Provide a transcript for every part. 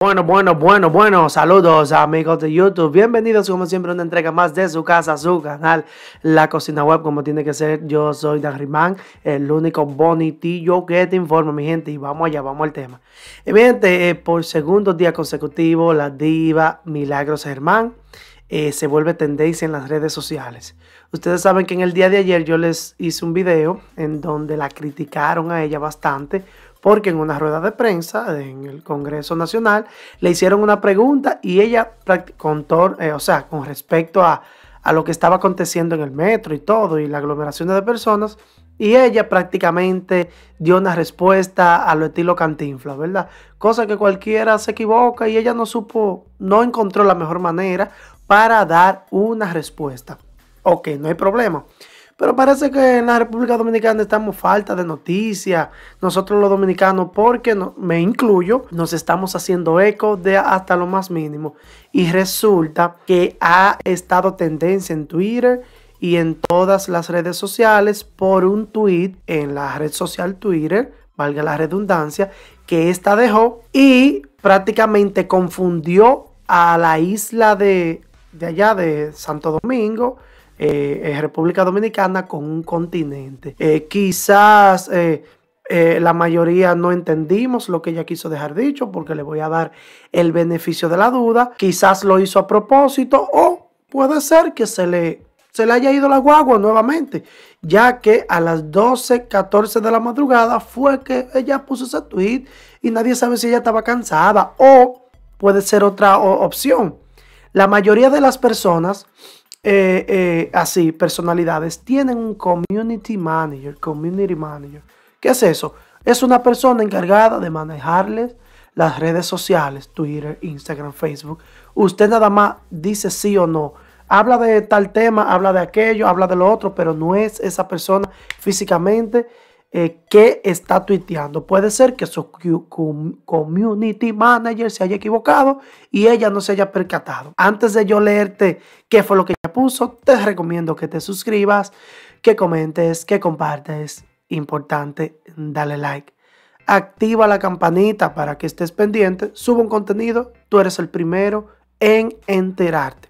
Bueno, bueno, bueno, bueno, saludos amigos de YouTube, bienvenidos como siempre a una entrega más de su casa, su canal, La Cocina Web, como tiene que ser, yo soy Dan Rimán, el único bonitillo que te informa mi gente, y vamos allá, vamos al tema. Evidentemente eh, eh, por segundo día consecutivo, la diva Milagros Germán eh, se vuelve tendencia en las redes sociales. Ustedes saben que en el día de ayer yo les hice un video en donde la criticaron a ella bastante porque en una rueda de prensa en el Congreso Nacional le hicieron una pregunta y ella con, eh, o sea, con respecto a, a lo que estaba aconteciendo en el metro y todo y la aglomeración de personas, y ella prácticamente dio una respuesta a lo estilo cantinfla, ¿verdad? Cosa que cualquiera se equivoca y ella no supo, no encontró la mejor manera para dar una respuesta. Ok, no hay problema. Pero parece que en la República Dominicana estamos falta de noticias. Nosotros los dominicanos, porque no, me incluyo, nos estamos haciendo eco de hasta lo más mínimo. Y resulta que ha estado tendencia en Twitter y en todas las redes sociales por un tweet en la red social Twitter, valga la redundancia, que esta dejó y prácticamente confundió a la isla de, de allá de Santo Domingo eh, República Dominicana con un continente. Eh, quizás eh, eh, la mayoría no entendimos lo que ella quiso dejar dicho porque le voy a dar el beneficio de la duda. Quizás lo hizo a propósito o puede ser que se le, se le haya ido la guagua nuevamente, ya que a las 12, 14 de la madrugada fue que ella puso ese tweet y nadie sabe si ella estaba cansada o puede ser otra opción. La mayoría de las personas eh, eh, así, personalidades, tienen un community manager, community manager. ¿Qué es eso? Es una persona encargada de manejarles las redes sociales, Twitter, Instagram, Facebook. Usted nada más dice sí o no. Habla de tal tema, habla de aquello, habla de lo otro, pero no es esa persona físicamente que eh, qué está tuiteando. Puede ser que su community manager se haya equivocado y ella no se haya percatado. Antes de yo leerte qué fue lo que ella puso, te recomiendo que te suscribas, que comentes, que compartes. Importante, dale like. Activa la campanita para que estés pendiente. Subo un contenido, tú eres el primero en enterarte.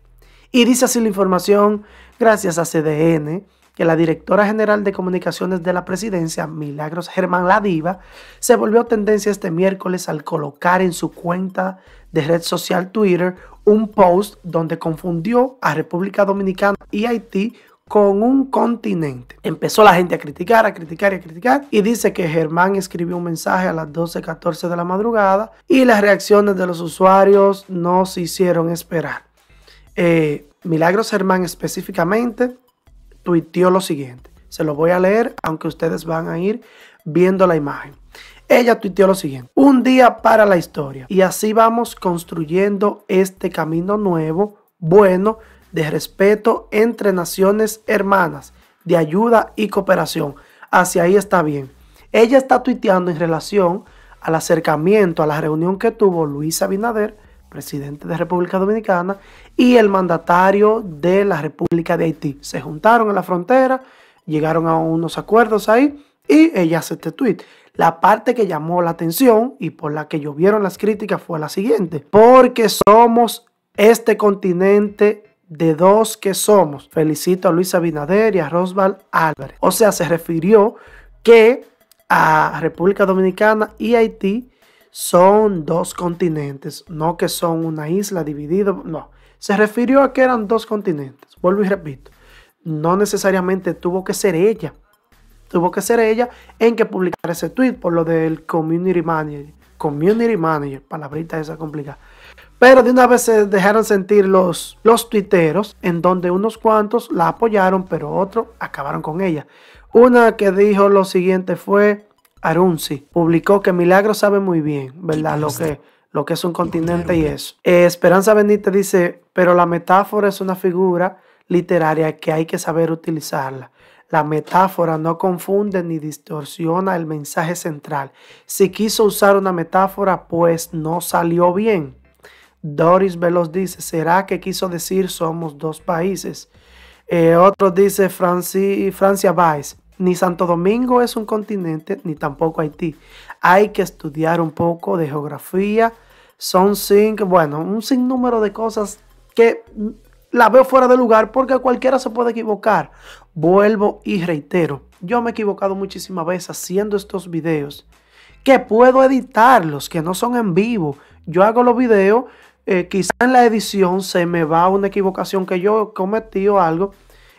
Y dice así la información, gracias a CDN que la directora general de comunicaciones de la presidencia, Milagros Germán Ladiva, se volvió tendencia este miércoles al colocar en su cuenta de red social Twitter un post donde confundió a República Dominicana y Haití con un continente. Empezó la gente a criticar, a criticar y a criticar. Y dice que Germán escribió un mensaje a las 12.14 de la madrugada y las reacciones de los usuarios no se hicieron esperar. Eh, Milagros Germán específicamente tuiteó lo siguiente. Se lo voy a leer, aunque ustedes van a ir viendo la imagen. Ella tuiteó lo siguiente, un día para la historia. Y así vamos construyendo este camino nuevo, bueno, de respeto entre naciones hermanas, de ayuda y cooperación. Hacia ahí está bien. Ella está tuiteando en relación al acercamiento, a la reunión que tuvo Luisa Abinader presidente de República Dominicana, y el mandatario de la República de Haití. Se juntaron en la frontera, llegaron a unos acuerdos ahí y ella hace este tweet. La parte que llamó la atención y por la que llovieron las críticas fue la siguiente. Porque somos este continente de dos que somos. Felicito a Luis Abinader y a Rosval Álvarez. O sea, se refirió que a República Dominicana y Haití son dos continentes, no que son una isla dividida, no. Se refirió a que eran dos continentes. Vuelvo y repito, no necesariamente tuvo que ser ella. Tuvo que ser ella en que publicar ese tweet por lo del community manager. Community manager, palabrita esa complicada. Pero de una vez se dejaron sentir los, los tuiteros, en donde unos cuantos la apoyaron, pero otros acabaron con ella. Una que dijo lo siguiente fue, Arunzi publicó que Milagro sabe muy bien, ¿verdad? Lo que, lo que es un continente y eso. Eh, Esperanza Benítez dice, pero la metáfora es una figura literaria que hay que saber utilizarla. La metáfora no confunde ni distorsiona el mensaje central. Si quiso usar una metáfora, pues no salió bien. Doris Veloz dice, ¿será que quiso decir somos dos países? Eh, otro dice Francia Vice, ni Santo Domingo es un continente, ni tampoco Haití. Hay que estudiar un poco de geografía. Son sin bueno, un sinnúmero de cosas que la veo fuera de lugar porque cualquiera se puede equivocar. Vuelvo y reitero, yo me he equivocado muchísimas veces haciendo estos videos que puedo editarlos, que no son en vivo. Yo hago los videos, quizás eh, quizá en la edición se me va una equivocación que yo cometí o algo,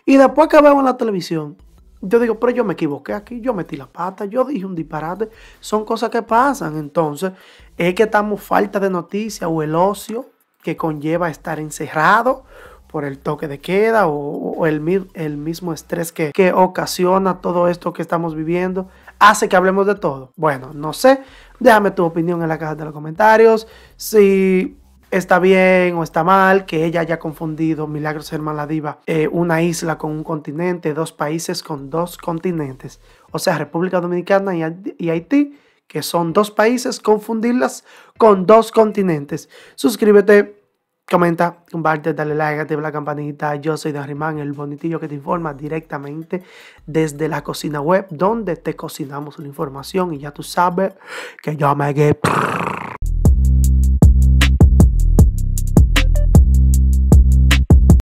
y después que veo en la televisión, yo digo, pero yo me equivoqué aquí, yo metí la pata, yo dije un disparate. Son cosas que pasan. Entonces, es que estamos falta de noticias o el ocio que conlleva estar encerrado por el toque de queda o, el, el, mismo estrés que, que ocasiona todo esto que estamos viviendo, hace que hablemos de todo. Bueno, no sé, déjame tu opinión en la caja de los comentarios. Si está bien o está mal que ella haya confundido Milagros hermana Diva, eh, una isla con un continente, dos países con dos continentes, o sea, República Dominicana y Haití, que son dos países, confundirlas con dos continentes. Suscríbete, comenta, comparte, dale like, activa la campanita. Yo soy Darrimán, el bonitillo que te informa directamente desde la cocina web, donde te cocinamos la información y ya tú sabes que yo me